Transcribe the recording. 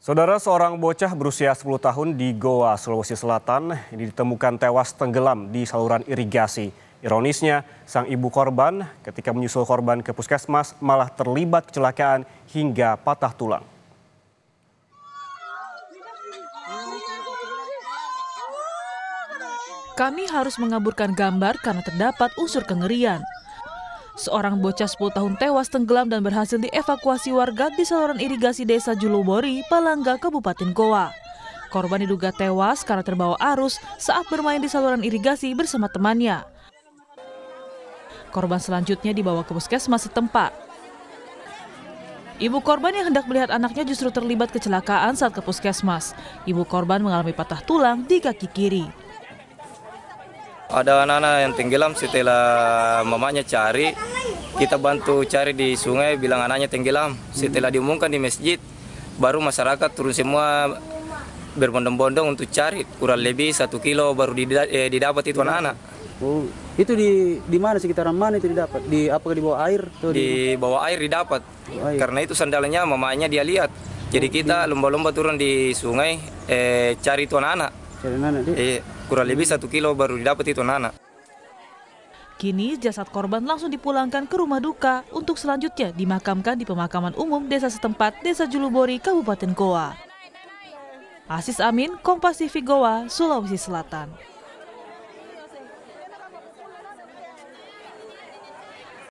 Saudara seorang bocah berusia 10 tahun di Goa, Sulawesi Selatan, ini ditemukan tewas tenggelam di saluran irigasi. Ironisnya, sang ibu korban ketika menyusul korban ke puskesmas malah terlibat kecelakaan hingga patah tulang. Kami harus mengaburkan gambar karena terdapat unsur kengerian seorang bocah 10 tahun tewas tenggelam dan berhasil dievakuasi warga di saluran irigasi desa Julubori, Palangga, Kabupaten Goa. Korban diduga tewas karena terbawa arus saat bermain di saluran irigasi bersama temannya. Korban selanjutnya dibawa ke puskesmas setempat. Ibu korban yang hendak melihat anaknya justru terlibat kecelakaan saat ke puskesmas. Ibu korban mengalami patah tulang di kaki kiri ada anak-anak yang tenggelam setelah mamanya cari kita bantu cari di sungai bilang anaknya tenggelam setelah diumumkan di masjid baru masyarakat turun semua berbondong-bondong untuk cari kurang lebih satu kilo baru didapat, eh, didapat itu anak-anak oh. itu di di mana sekitaran mana itu didapat di apa di bawah air atau di, di bawah air didapat air. karena itu sandalnya mamanya dia lihat jadi oh, kita iya. lomba-lomba turun di sungai eh, cari tuan anak cari anak, -anak. Cari iya kurang lebih satu kilo baru didapat itu nana Kini jasad korban langsung dipulangkan ke rumah duka untuk selanjutnya dimakamkan di pemakaman umum desa setempat Desa Julubori, Kabupaten Goa. Asis Amin, Kompas TV Goa, Sulawesi Selatan.